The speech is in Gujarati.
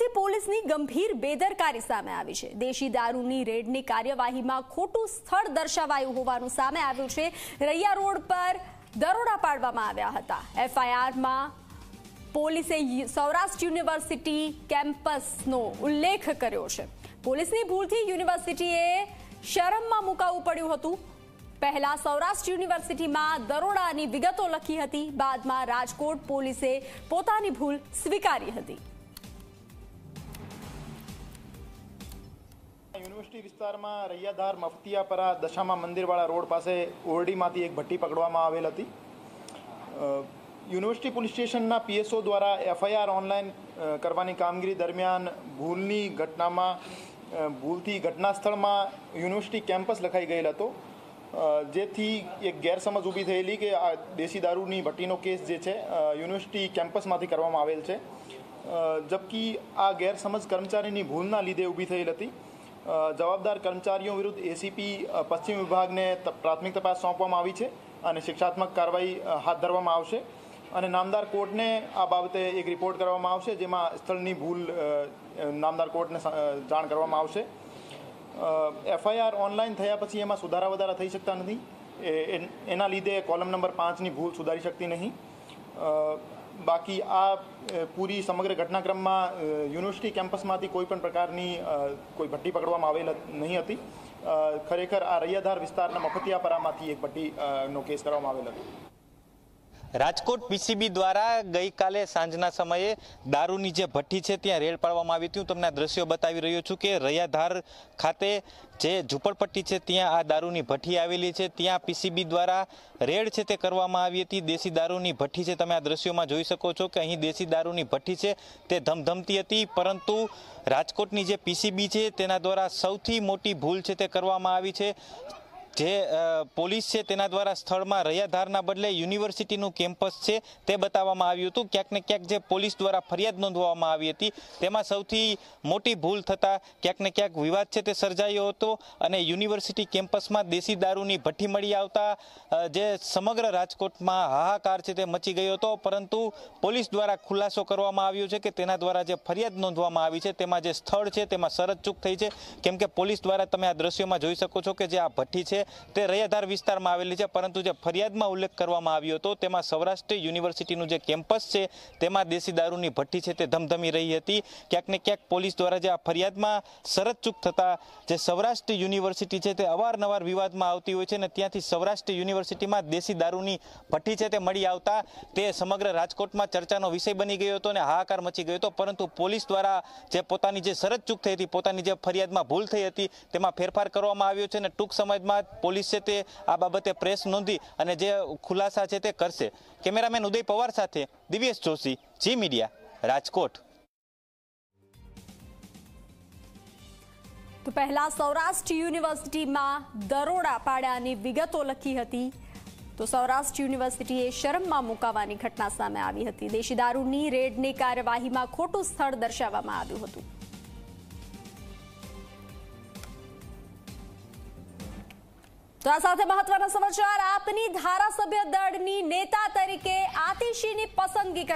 રાજ્ય પોલીસની ગંભીર બેદરકારી સામે આવી છે દેશી દારૂની રેડની કાર્યવાહીમાં ખોટું સ્થળ દર્શાવાયું હોવાનું સામે આવ્યું છે રૈયા રોડ પર દરોડા પાડવામાં આવ્યા હતા એફઆઈઆરમાં પોલીસે સૌરાષ્ટ્ર યુનિવર્સિટી કેમ્પસનો ઉલ્લેખ કર્યો છે પોલીસની ભૂલથી યુનિવર્સિટીએ શરમમાં મુકાવવું પડ્યું હતું પહેલા સૌરાષ્ટ્ર યુનિવર્સિટીમાં દરોડાની વિગતો લખી હતી બાદમાં રાજકોટ પોલીસે પોતાની ભૂલ સ્વીકારી હતી ઇન્ડસ્ટ્રી વિસ્તારમાં રૈયાધાર મફતિયાપરા દશામા મંદિરવાળા રોડ પાસે ઓરડીમાંથી એક ભઠ્ઠી પકડવામાં આવેલ હતી યુનિવર્સિટી પોલીસ સ્ટેશનના પીએસઓ દ્વારા એફઆઈઆર ઓનલાઈન કરવાની કામગીરી દરમિયાન ભૂલની ઘટનામાં ભૂલથી ઘટના સ્થળમાં યુનિવર્સિટી કેમ્પસ લખાઈ ગયેલ હતો જેથી એક ગેરસમજ ઊભી થયેલી કે આ દેશી દારૂની ભટ્ટીનો કેસ જે છે યુનિવર્સિટી કેમ્પસમાંથી કરવામાં આવેલ છે જબકી આ ગેરસમજ કર્મચારીની ભૂલના લીધે ઊભી થયેલ હતી જવાબદાર કર્મચારીઓ વિરુદ્ધ એસીપી પશ્ચિમ વિભાગને પ્રાથમિક તપાસ સોંપવામાં આવી છે અને શિક્ષાત્મક કાર્યવાહી હાથ ધરવામાં આવશે અને નામદાર કોર્ટને આ બાબતે એક રિપોર્ટ કરવામાં આવશે જેમાં સ્થળની ભૂલ નામદાર કોર્ટને જાણ કરવામાં આવશે એફઆઈઆર ઓનલાઈન થયા પછી એમાં સુધારા વધારા થઈ શકતા નથી એના લીધે કોલમ નંબર પાંચની ભૂલ સુધારી શકતી નહીં બાકી આ પૂરી સમગ્ર ઘટનાક્રમમાં યુનિવર્સિટી કેમ્પસમાંથી કોઈ પણ પ્રકારની કોઈ ભઠ્ઠી પકડવામાં આવેલ નહીં હતી ખરેખર આ રૈયાધાર વિસ્તારના મફતિયાપરામાંથી એક ભઠ્ઠીનો કેસ કરવામાં આવેલ હતો રાજકોટ પીસીબી દ્વારા ગઈકાલે સાંજના સમયે દારૂની જે ભઠ્ઠી છે ત્યાં રેડ પાડવામાં આવી હતી હું તમને દ્રશ્યો બતાવી રહ્યો છું કે રૈયાધાર ખાતે જે ઝૂંપડપટ્ટી છે ત્યાં આ દારૂની ભઠ્ઠી આવેલી છે ત્યાં પીસીબી દ્વારા રેડ છે તે કરવામાં આવી હતી દેશી દારૂની ભઠ્ઠી છે તમે આ દ્રશ્યોમાં જોઈ શકો છો કે અહીં દેશી દારૂની ભઠ્ઠી છે તે ધમધમતી હતી પરંતુ રાજકોટની જે પીસીબી છે તેના દ્વારા સૌથી મોટી ભૂલ છે તે કરવામાં આવી છે જે પોલીસ છે તેના દ્વારા સ્થળમાં રયાધારના બદલે યુનિવર્સિટીનું કેમ્પસ છે તે બતાવવામાં આવ્યું હતું ક્યાંક ને ક્યાંક જે પોલીસ દ્વારા ફરિયાદ નોંધવામાં આવી હતી તેમાં સૌથી મોટી ભૂલ થતાં ક્યાંક ને ક્યાંક વિવાદ છે તે સર્જાયો હતો અને યુનિવર્સિટી કેમ્પસમાં દેશી દારૂની ભઠ્ઠી મળી આવતા જે સમગ્ર રાજકોટમાં હાહાકાર છે તે મચી ગયો હતો પરંતુ પોલીસ દ્વારા ખુલાસો કરવામાં આવ્યો છે કે તેના દ્વારા જે ફરિયાદ નોંધવામાં આવી છે તેમાં જે સ્થળ છે તેમાં સરતચૂક થઈ છે કેમ કે પોલીસ દ્વારા તમે આ દ્રશ્યોમાં જોઈ શકો છો કે જે આ ભઠ્ઠી છે તે રૈયાધાર વિસ્તારમાં આવેલી છે પરંતુ જે ફરિયાદમાં ઉલ્લેખ કરવામાં આવ્યો હતો તેમાં સૌરાષ્ટ્ર યુનિવર્સિટીનું જે કેમ્પસ છે તેમાં દેશી દારૂની ભઠ્ઠી છે તે ધમધમી રહી હતી ક્યાંક ને ક્યાંક પોલીસ દ્વારા જે આ ફરિયાદમાં શરતચૂક થતા જે સૌરાષ્ટ્ર યુનિવર્સિટી છે તે અવારનવાર વિવાદમાં આવતી હોય છે અને ત્યાંથી સૌરાષ્ટ્ર યુનિવર્સિટીમાં દેશી દારૂની ભઠ્ઠી છે તે મળી આવતા તે સમગ્ર રાજકોટમાં ચર્ચાનો વિષય બની ગયો હતો અને હાહાકાર મચી ગયો હતો પરંતુ પોલીસ દ્વારા જે પોતાની જે શરતચૂક થઈ હતી પોતાની જે ફરિયાદમાં ભૂલ થઈ હતી તેમાં ફેરફાર કરવામાં આવ્યો છે અને ટૂંક સમયમાં પોલીસે તે આ બાબતે પ્રેસ નોંધી અને જે ખુલાસા છે તે કરશે કેમેરામેન ઉદય પવાર સાથે દિવ્યેશ જોશી જી મીડિયા રાજકોટ તો પહેલા સૌરાષ્ટ્ર યુનિવર્સિટીમાં દરોડા પાડ્યાની વિગતો લખી હતી તો સૌરાષ્ટ્ર યુનિવર્સિટીએ શરમમાં મુકાવાની ઘટના સામે આવી હતી દેશી દારૂની રેડની કાર્યવાહીમાં ખોટું સ્થળ દર્શાવવામાં આવ્યું હતું તો આ સાથે મહત્વના સમાચાર આપની ધારાસભ્ય દળની નેતા તરીકે આતિશીની પસંદગી